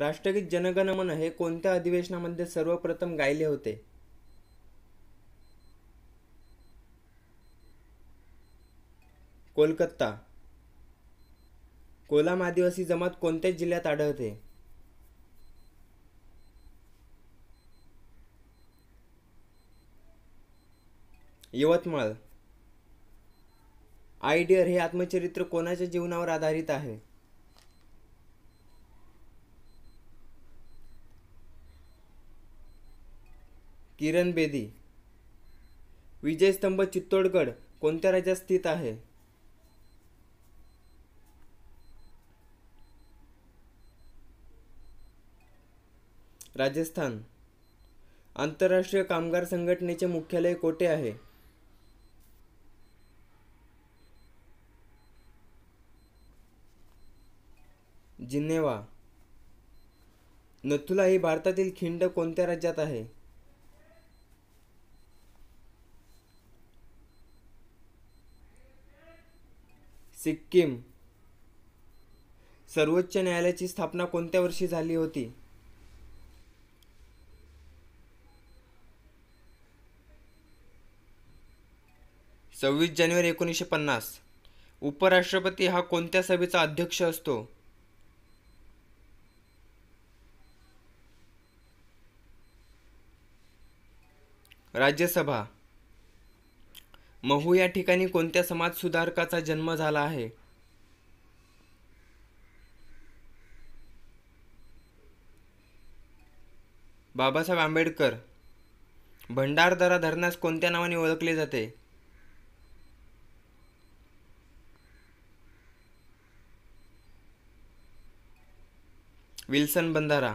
राष्ट्रगीत जनगणमन हे कोणत्या अधिवेशनामध्ये सर्वप्रथम गायले होते कोलकत्ता कोलाम आदिवासी जमात कोणत्या जिल्ह्यात आढळते यवतमाळ आयडियर हे आत्मचरित्र कोणाच्या जीवनावर आधारित आहे किरण बेदी विजयस्तंभ चित्तोडगड कोणत्या राज्यात स्थित आहे राजस्थान आंतरराष्ट्रीय कामगार संघटनेचे मुख्यालय कोठे आहे जिनेवा नथुला ही भारतातील खिंड कोणत्या राज्यात आहे सिक्कीम सर्वोच्च न्यायालयाची स्थापना कोणत्या वर्षी झाली होती सव्वीस जानेवारी एकोणीसशे पन्नास उपराष्ट्रपती हा कोणत्या सभेचा अध्यक्ष असतो राज्यसभा महू या ठिकाणी कोणत्या समाज सुधारकाचा जन्म झाला आहे बाबासाहेब आंबेडकर भंडारदरा धरणास कोणत्या नावाने ओळखले जाते विल्सन बंधारा